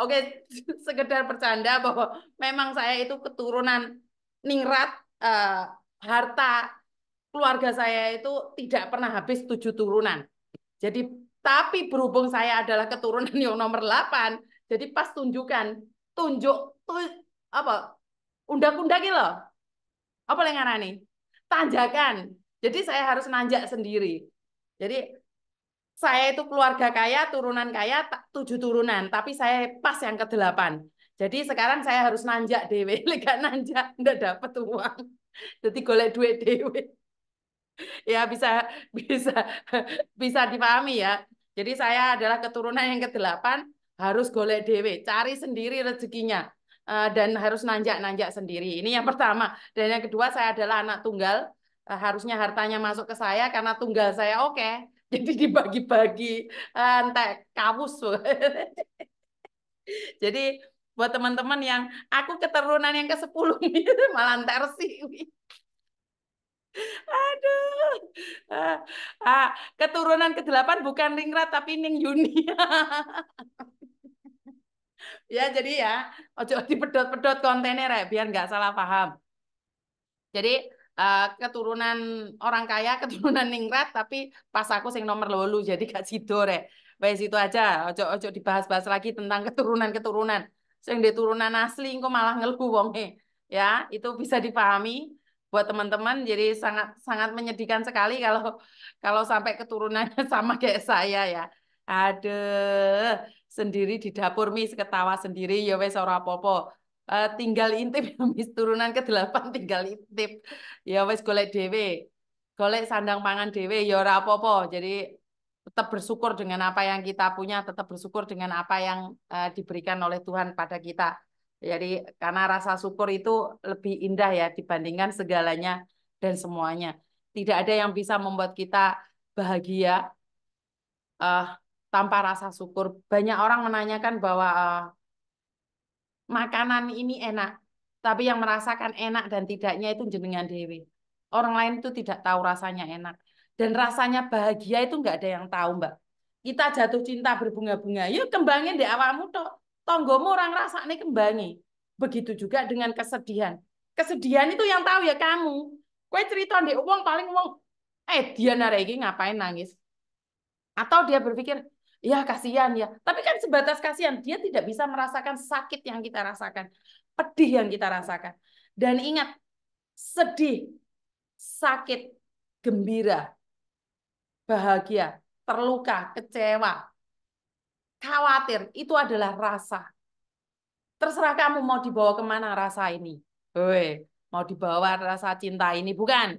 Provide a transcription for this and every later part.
Oke, sekedar bercanda bahwa memang saya itu keturunan ningrat eh, harta keluarga saya itu tidak pernah habis tujuh turunan. Jadi tapi berhubung saya adalah keturunan yang nomor 8, jadi pas tunjukkan, tunjuk tuh apa? Undang-undang loh. Apa yang ngarani? Tanjakan. Jadi saya harus nanjak sendiri. Jadi saya itu keluarga kaya, turunan kaya, tujuh turunan, tapi saya pas yang ke delapan. Jadi sekarang saya harus nanjak dewe, gak nanjak, ndak dapet uang. Jadi golek duit dewe. Ya bisa bisa bisa dipahami ya. Jadi saya adalah keturunan yang ke delapan, harus golek dewe, cari sendiri rezekinya eh, dan harus nanjak-nanjak sendiri. Ini yang pertama. Dan yang kedua saya adalah anak tunggal, eh, harusnya hartanya masuk ke saya karena tunggal saya oke. Okay jadi dibagi-bagi eh, entek kawus. Jadi buat teman-teman yang aku keturunan yang ke-10 malah tersi. Aduh. Ah, keturunan ke delapan bukan ringrat tapi ning Yuni. ya jadi ya ojo pedot pedot kontainer ya biar nggak salah paham. Jadi Eh, keturunan orang kaya, keturunan ningrat, tapi pas aku sing nomor lulu jadi gak sido rek. Baik situ aja, ojo ojo dibahas-bahas lagi tentang keturunan-keturunan. Sing di turunan asli, kok malah ngeluh wonge. Ya, itu bisa dipahami buat teman-teman. Jadi sangat sangat menyedihkan sekali kalau kalau sampai keturunannya sama kayak saya ya. ada sendiri di dapur mis ketawa sendiri ya wes ora popo uh, tinggal intip mis turunan ke delapan tinggal intip. Ya wes golek dewe Golek sandang pangan dewe ya ora apa-apa. Jadi tetap bersyukur dengan apa yang kita punya, tetap bersyukur dengan apa yang uh, diberikan oleh Tuhan pada kita. Jadi karena rasa syukur itu lebih indah ya dibandingkan segalanya dan semuanya. Tidak ada yang bisa membuat kita bahagia uh, tanpa rasa syukur. Banyak orang menanyakan bahwa uh, makanan ini enak, tapi yang merasakan enak dan tidaknya itu jenengan dewi. Orang lain itu tidak tahu rasanya enak. Dan rasanya bahagia itu nggak ada yang tahu, Mbak. Kita jatuh cinta berbunga-bunga, yuk kembangin di awamu, tok. Tonggomu orang nih kembangi. Begitu juga dengan kesedihan. Kesedihan itu yang tahu ya kamu. Kue cerita di uang paling uang, eh dia naregi ngapain nangis. Atau dia berpikir, ya kasihan ya. Tapi kan sebatas kasihan, dia tidak bisa merasakan sakit yang kita rasakan, pedih yang kita rasakan. Dan ingat, sedih, sakit, gembira, bahagia, terluka, kecewa, khawatir, itu adalah rasa. Terserah kamu mau dibawa kemana rasa ini. Hei, mau dibawa rasa cinta ini, bukan.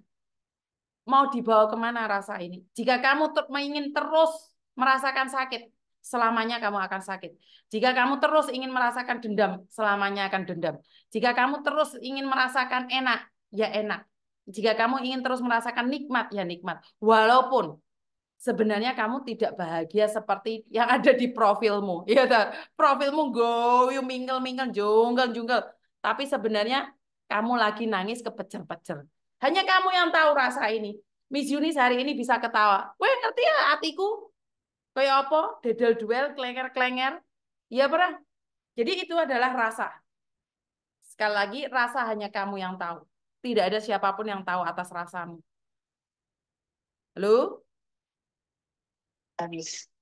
Mau dibawa kemana rasa ini. Jika kamu ingin terus merasakan sakit, selamanya kamu akan sakit. Jika kamu terus ingin merasakan dendam, selamanya akan dendam. Jika kamu terus ingin merasakan enak, ya enak. Jika kamu ingin terus merasakan nikmat, ya nikmat. Walaupun sebenarnya kamu tidak bahagia seperti yang ada di profilmu. Iya tak? profilmu go, you mingle mingle, jungle, jungle. Tapi sebenarnya kamu lagi nangis kepecer-pecer. Hanya kamu yang tahu rasa ini. Miss Yunis hari ini bisa ketawa. Weh, ngerti ya hatiku? Kaya apa? Dedel duel, klenger-klenger. Iya pernah? Jadi itu adalah rasa. Sekali lagi, rasa hanya kamu yang tahu. Tidak ada siapapun yang tahu atas rasamu. Halo? Habis.